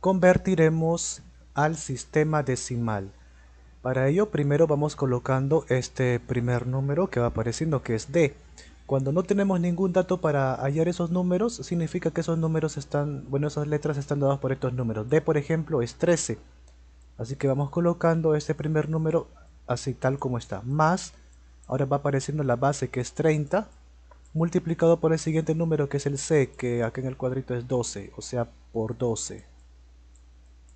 convertiremos al sistema decimal. Para ello primero vamos colocando este primer número que va apareciendo que es D. Cuando no tenemos ningún dato para hallar esos números, significa que esos números están, bueno, esas letras están dadas por estos números. D, por ejemplo, es 13. Así que vamos colocando este primer número así tal como está. Más, ahora va apareciendo la base que es 30, multiplicado por el siguiente número que es el C, que aquí en el cuadrito es 12, o sea, por 12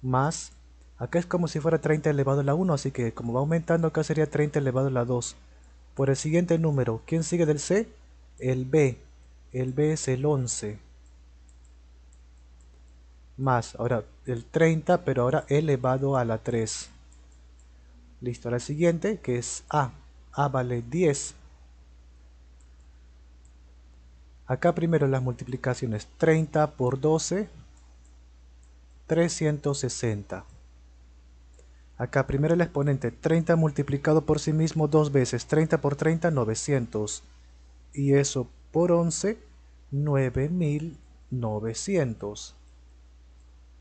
más, acá es como si fuera 30 elevado a la 1, así que como va aumentando acá sería 30 elevado a la 2. Por el siguiente número, ¿quién sigue del C? El B. El B es el 11. Más, ahora el 30, pero ahora elevado a la 3. Listo, ahora el siguiente que es A. A vale 10. Acá primero las multiplicaciones 30 por 12 360. Acá primero el exponente 30 multiplicado por sí mismo dos veces. 30 por 30, 900. Y eso por 11, 9900.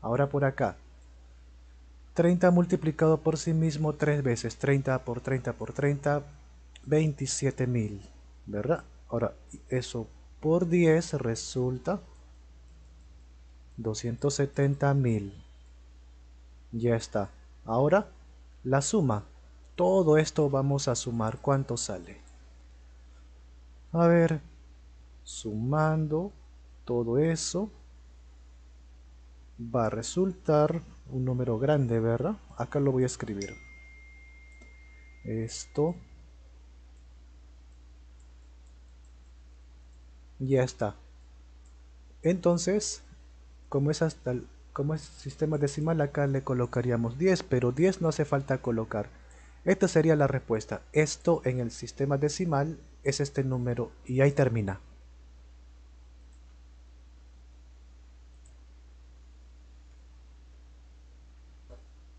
Ahora por acá. 30 multiplicado por sí mismo tres veces. 30 por 30 por 30, 27000. ¿Verdad? Ahora, eso por 10 resulta 270.000. Ya está. Ahora, la suma. Todo esto vamos a sumar cuánto sale. A ver, sumando todo eso, va a resultar un número grande, ¿verdad? Acá lo voy a escribir. Esto. Ya está. Entonces, como es hasta el, es sistema decimal acá le colocaríamos 10 pero 10 no hace falta colocar esta sería la respuesta esto en el sistema decimal es este número y ahí termina